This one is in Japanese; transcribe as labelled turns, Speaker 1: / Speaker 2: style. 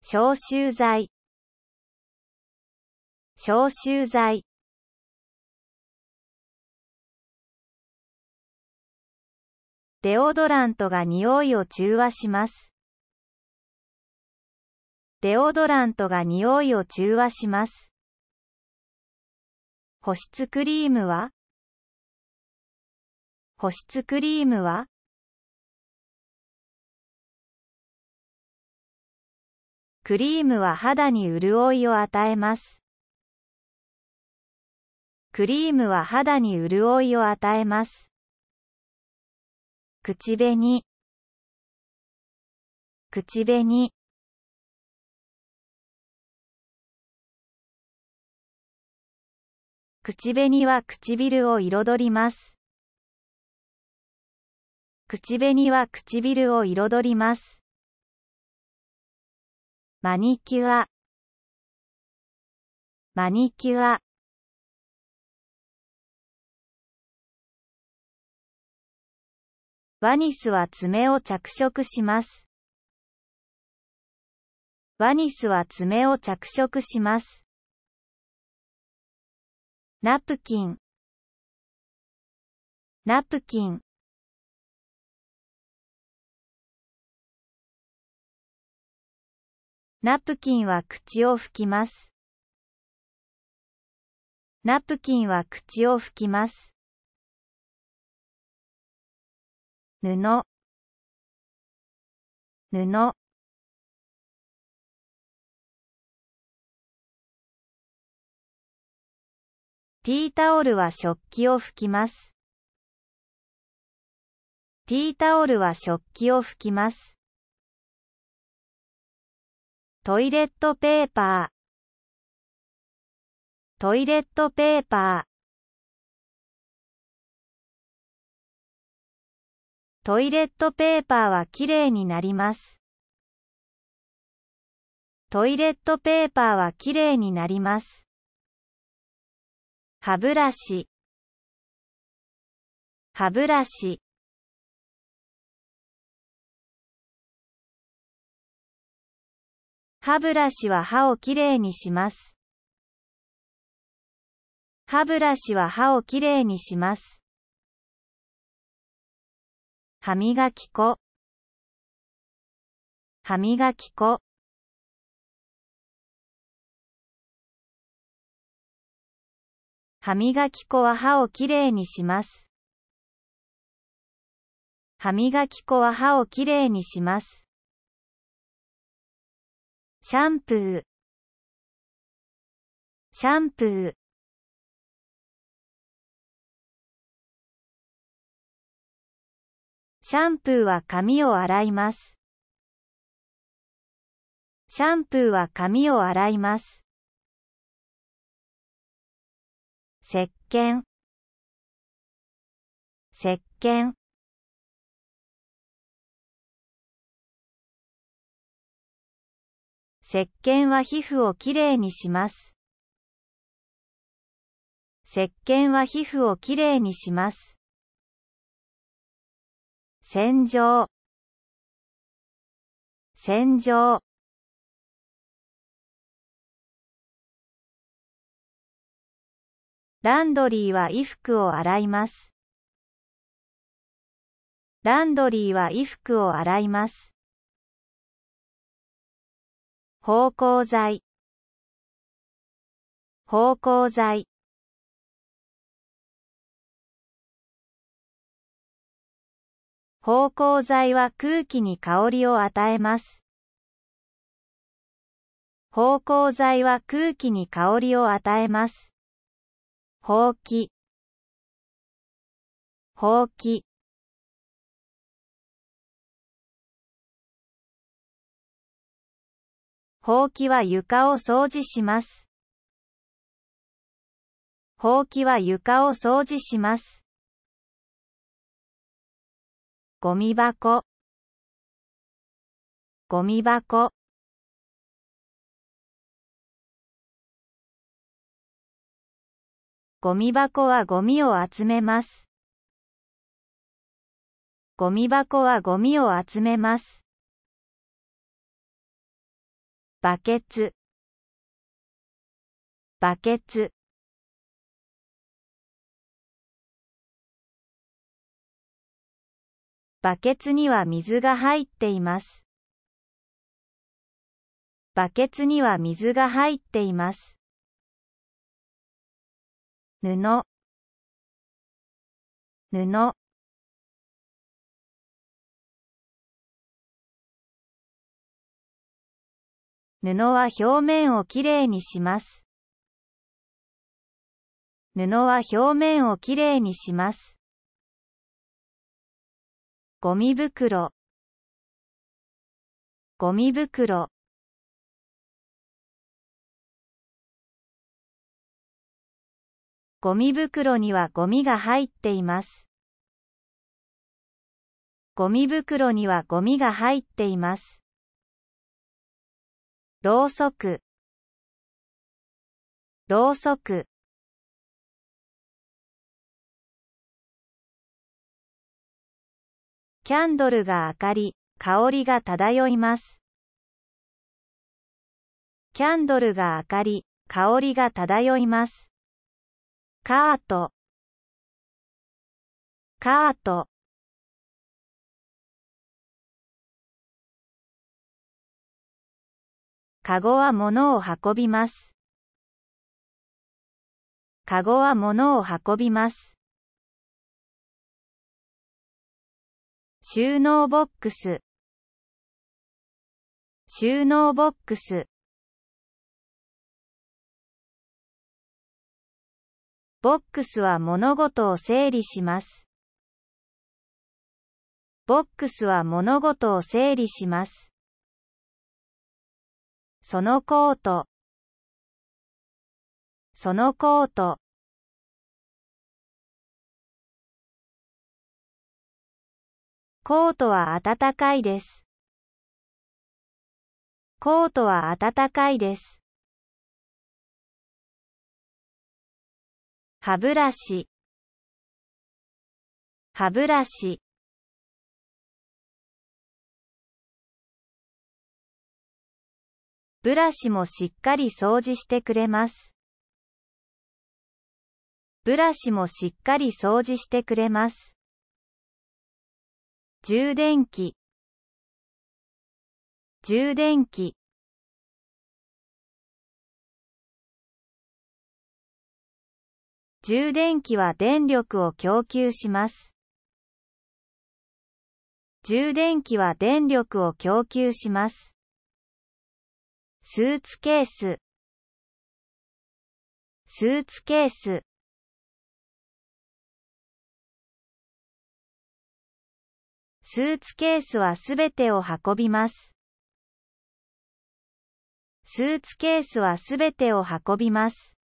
Speaker 1: 消臭剤消臭剤デオドラントが匂いを中和しますデオドラントが匂いを中和します保湿クリームは保湿クリームはクリームは肌に潤いを与えます。クリームは肌に潤いを与えます。口紅口紅口紅は唇を彩ります。口紅は唇を彩ります。マニキュアマニキュアワニスは爪を着色します。ワニスは爪を着色します。ナプキンナプキンナプキンは口を拭きます。ナプキンは口を拭きます。布布ティータオルは食器を拭きます。ティータオルは食器を拭きます。トイレットペーパートイレットペーパートイレットペーパーはきれいになります。トイレットペーパーはきれいになります。歯ブラシ歯ブラシ歯ブラシは歯をきれいにします。歯ブラシは歯をきれいにします。歯磨き粉歯磨き粉歯磨き粉は歯をきれいにします。歯磨き粉は歯をきれいにします。シャンプーシャンプーシャンプーは髪を洗います。シャンプーは髪を洗います。石鹸石鹸石鹸は皮膚をきれいにします。石鹸は皮膚をきれいにします。洗浄洗浄ランドリーは衣服を洗います。ランドリーは衣服を洗います。芳香剤芳香剤芳香剤は空気に香りを与えます。芳香剤は空気に香りを与えます。ほうきほうきほうきは床を掃除します。ほうきは床を掃除します。ゴミ箱ゴミ箱ゴミ箱はゴミを集めます。ゴミ箱はゴミを集めます。バケツバケツバケツには水が入っています。バケツには水が入っています。布布布は表面をきれいにします。布は表面をきれいにします。ゴミ袋ゴミ袋ゴミ袋にはゴミが入っています。ゴミ袋にはゴミが入っています。ろうそくろうそくキャンドルが明かり、香りが漂います。キャンドルが明かり、香りが漂います。カートカートかごは物を運びます。かごは物を運びます。収納ボックス収納ボックスボックスは物事を整理します。ボックスは物事を整理します。そのコートそのコートコートは暖かいです。コートは暖かいです。歯ブラシ歯ブラシブラシもしっかり掃除してくれます。ブラシもしっかり掃除してくれます。充電器充電器充電器は電力を供給します。充電器は電力を供給します。スーツケーススーツケーススーツケースはすべてを運びます。スーツケースはすべてを運びます。